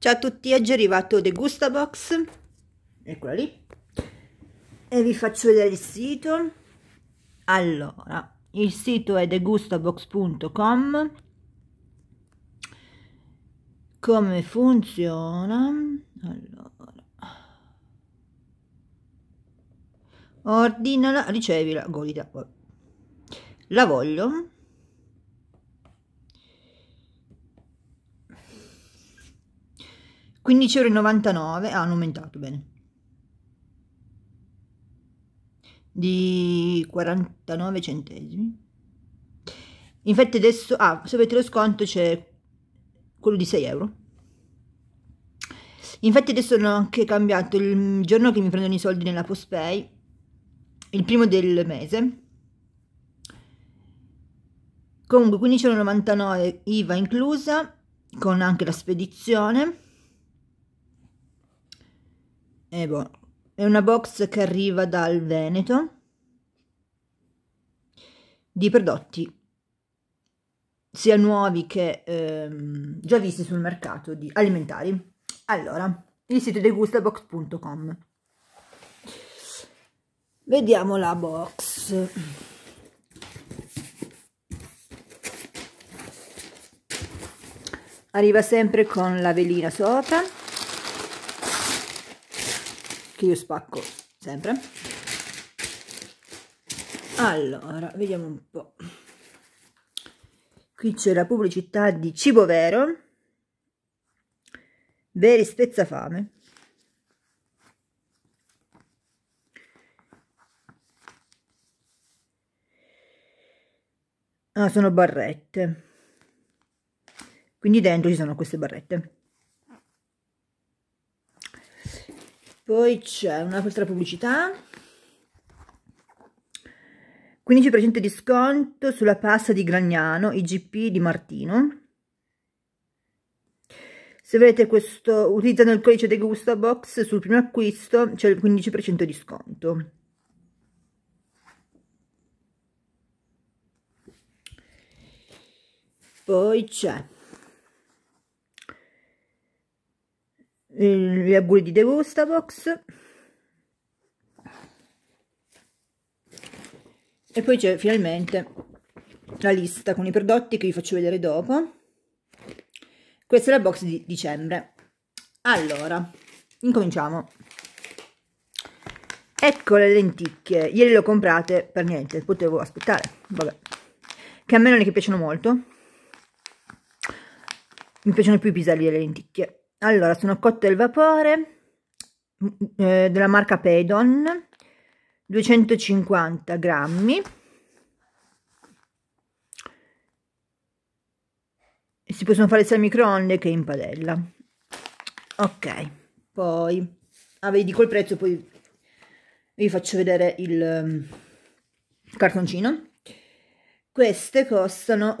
Ciao a tutti, oggi è arrivato The Gusta Box, eccola lì, e vi faccio vedere il sito. Allora, il sito è degustabox.com. Come funziona? Allora, ordinala, ricevila, godita poi. La voglio. 15,99 euro hanno aumentato bene di 49 centesimi infatti adesso ah, se avete lo sconto c'è quello di 6 euro infatti adesso hanno anche cambiato il giorno che mi prendono i soldi nella postpay il primo del mese comunque 15,99 IVA inclusa con anche la spedizione e eh, boh. È una box che arriva dal Veneto di prodotti sia nuovi che ehm, già visti sul mercato di alimentari. Allora, il sito di gustabox.com. Vediamo la box. Arriva sempre con la velina sopra che io spacco sempre allora vediamo un po qui c'è la pubblicità di cibo vero veri spezzafame ah sono barrette quindi dentro ci sono queste barrette Poi c'è un'altra pubblicità. 15% di sconto sulla pasta di Gragnano, IGP di Martino. Se volete questo, utilizzando il codice Degusta Box sul primo acquisto c'è il 15% di sconto. Poi c'è gli auguri di Degustabox e poi c'è finalmente la lista con i prodotti che vi faccio vedere dopo questa è la box di dicembre allora incominciamo ecco le lenticchie ieri le ho comprate per niente potevo aspettare vabbè che a me non è che piacciono molto mi piacciono più i piselli delle lenticchie allora sono cotte al vapore mm, mm, eh, della marca Pedon, 250 grammi si possono fare sia al microonde che in padella ok poi ah, vi dico il prezzo poi vi faccio vedere il mm, cartoncino queste costano 1,99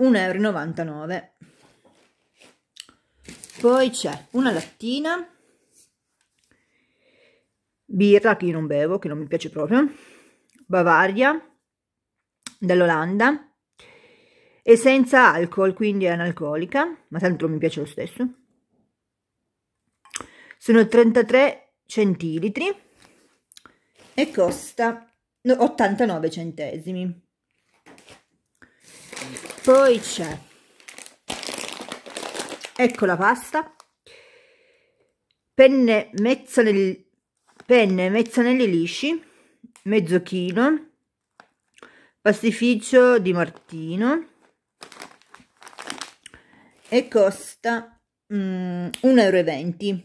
euro poi c'è una lattina birra che io non bevo che non mi piace proprio Bavaria dall'Olanda e senza alcol quindi è analcolica ma tanto non mi piace lo stesso sono 33 centilitri e costa 89 centesimi poi c'è ecco la pasta penne mezzanelli, penne mezzanelli lisci mezzo chilo pastificio di martino e costa mm, 1,20 euro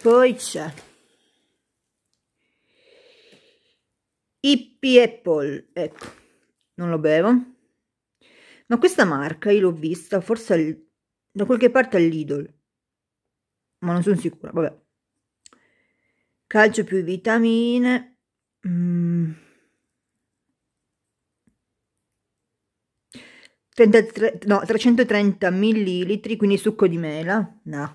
poi c'è Ippi Apple ecco non lo bevo ma questa marca io l'ho vista forse al, da qualche parte all'Idol, ma non sono sicura, vabbè. Calcio più vitamine. Mm. 33, no, 330 millilitri, quindi succo di mela, no.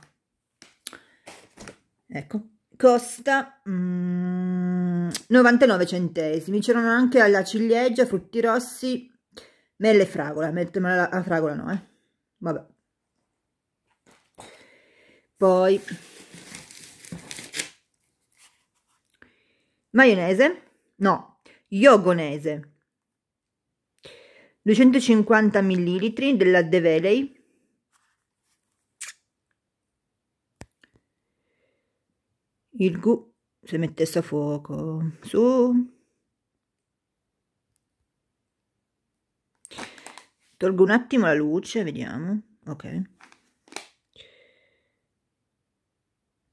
Ecco, costa mm, 99 centesimi. C'erano anche alla ciliegia, frutti rossi, Melle le fragola, mettemela la fragola no, eh. Vabbè. Poi maionese, no, yogonese. 250 millilitri della De Velei. Il gu se mettesse a fuoco su Tolgo un attimo la luce, vediamo. Ok.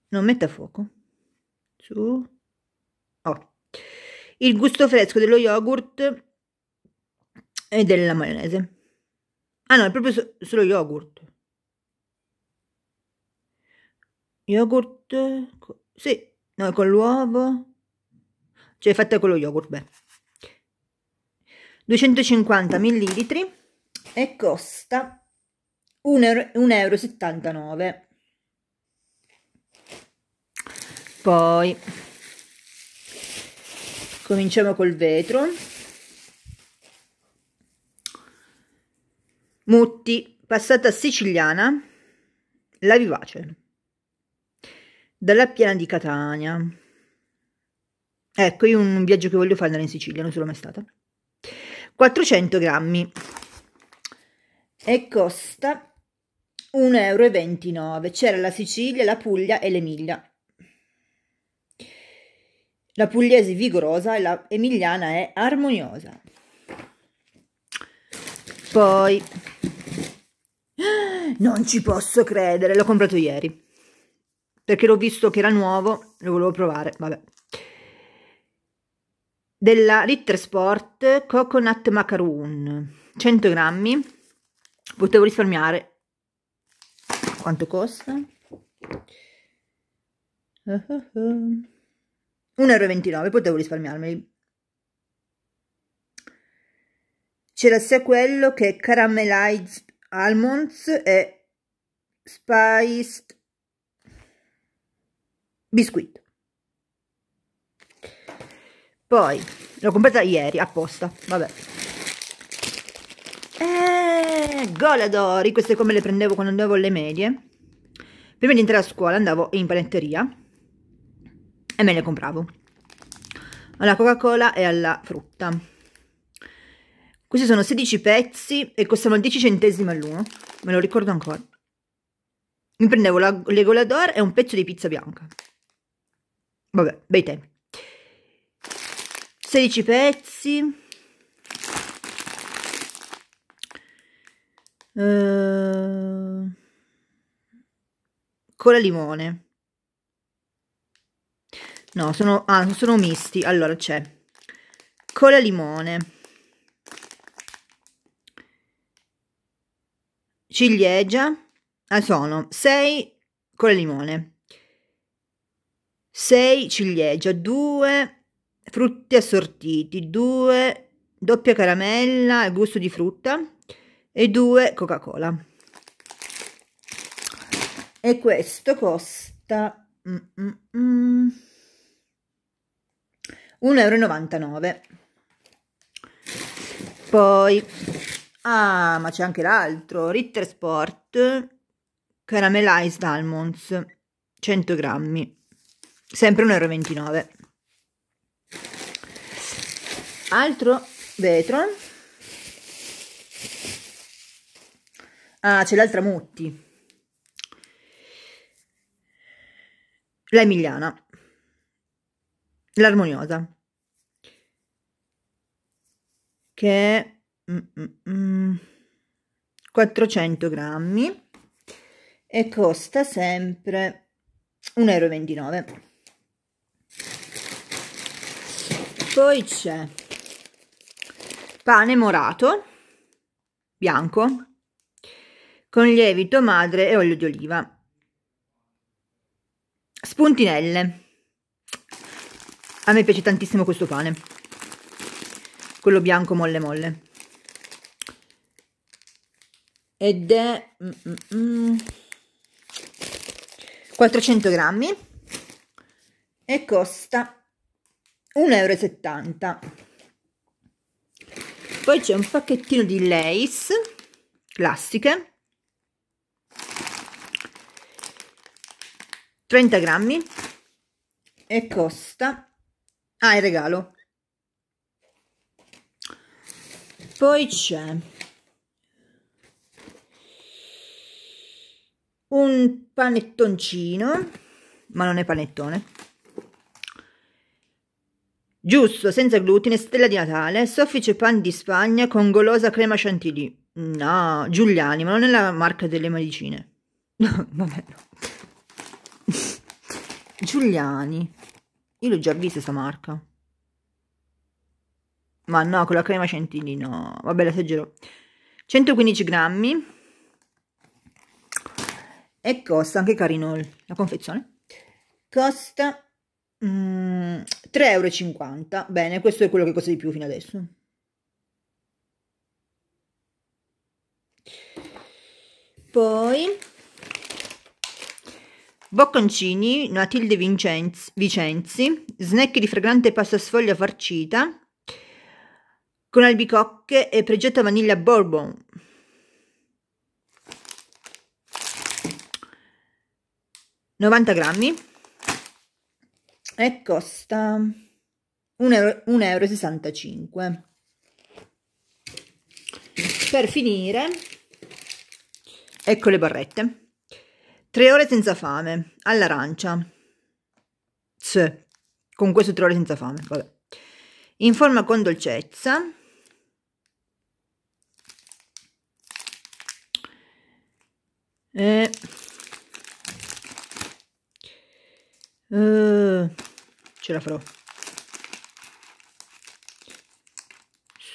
Non metta fuoco. Su. Oh. Il gusto fresco dello yogurt e della maionese. Ah no, è proprio solo yogurt. Yogurt... Sì, no, con l'uovo. Cioè, fatta con lo yogurt, beh. 250 millilitri e costa 1,79 euro. euro. Poi cominciamo col vetro. Mutti, passata siciliana, la vivace, dalla piana di Catania. Ecco, io un viaggio che voglio fare andare in Sicilia, non sono mai stata. 400 grammi e costa 1,29 euro. C'era la Sicilia, la Puglia e l'Emilia. La pugliese è vigorosa e la emiliana è armoniosa. Poi, non ci posso credere, l'ho comprato ieri perché l'ho visto che era nuovo, lo volevo provare, vabbè. Della Ritter Sport Coconut Macaroon, 100 grammi, potevo risparmiare quanto costa? 1,29 euro potevo risparmiarmi c'era sia quello che caramelized almonds e spiced biscuit poi l'ho comprata ieri apposta vabbè eh, goladori, queste come le prendevo quando andavo alle medie. Prima di entrare a scuola andavo in panetteria e me le compravo. Alla Coca-Cola e alla frutta. Questi sono 16 pezzi e costano 10 centesimi all'uno, me lo ricordo ancora. Mi prendevo la, le golador e un pezzo di pizza bianca. Vabbè, bei tempi. 16 pezzi, Ehm, cola limone. No, sono, ah, sono misti. Allora c'è cola e limone, ciliegia, ah, sono 6 con e limone, 6 ciliegia, 2 frutti assortiti, 2 doppia caramella, gusto di frutta, e due Coca-Cola. E questo costa mm, mm, mm, 1,99 euro. Poi, ah, ma c'è anche l'altro, Ritter Sport Caramelized Almonds, 100 grammi, sempre 1,29 euro. Altro vetro Ah, ce l'ha il La Emiliana. L'Armoniosa. Che... Mm, 400 mm, mm, grammi e costa sempre 1,29 euro. Poi c'è pane morato, bianco, con lievito madre e olio di oliva. Spuntinelle. A me piace tantissimo questo pane. Quello bianco molle molle. Ed è... Mm, mm, 400 mm, grammi e costa 1,70 euro. Poi c'è un pacchettino di Lace classiche 30 grammi e costa ah è regalo poi c'è un panettoncino ma non è panettone giusto senza glutine stella di natale soffice pan di spagna con golosa crema chantilly no giuliani ma non è la marca delle medicine no vabbè no Giuliani. Io l'ho già vista questa marca. Ma no, con la crema Centini no. Vabbè, la seggerò. 115 grammi. E costa anche carino la confezione. Costa mm, 3,50 euro. Bene, questo è quello che costa di più fino adesso. Poi bocconcini, Natilde Vincenzi, Vicenzi, snack di fragrante pasta sfoglia farcita con albicocche e pregiata vaniglia bourbon. (90 grammi) e costa 1,65 euro. Per finire, ecco le barrette. Tre ore senza fame, all'arancia. Sì, con questo tre ore senza fame, vabbè. In forma con dolcezza. E... Uh, eh, ce la farò.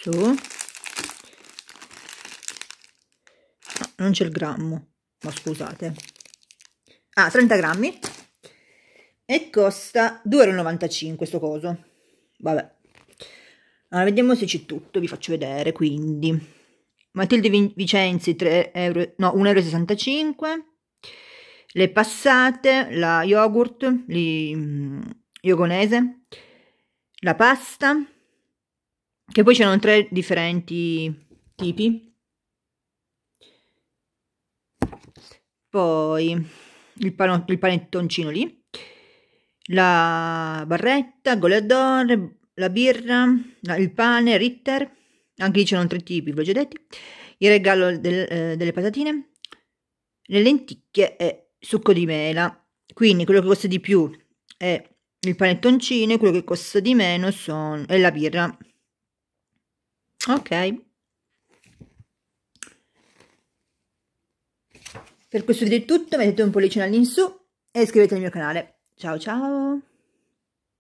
Su. No, ah, non c'è il grammo, ma scusate ah, 30 grammi e costa 2,95 euro questo coso vabbè allora vediamo se c'è tutto vi faccio vedere quindi Matilde Vicenzi 3 euro, no, 1,65 euro le passate la yogurt li, mm, yogonese la pasta che poi c'erano tre differenti tipi poi il, pano, il panettoncino lì, la barretta, goleador, la birra, il pane, Ritter, anche lì c'erano tre tipi, ve l'ho già detti, il regalo del, eh, delle patatine, le lenticchie e succo di mela. Quindi quello che costa di più è il panettoncino e quello che costa di meno sono, è la birra. Ok. Per questo video è tutto, mettete un pollice all'insù e iscrivetevi al mio canale. Ciao ciao!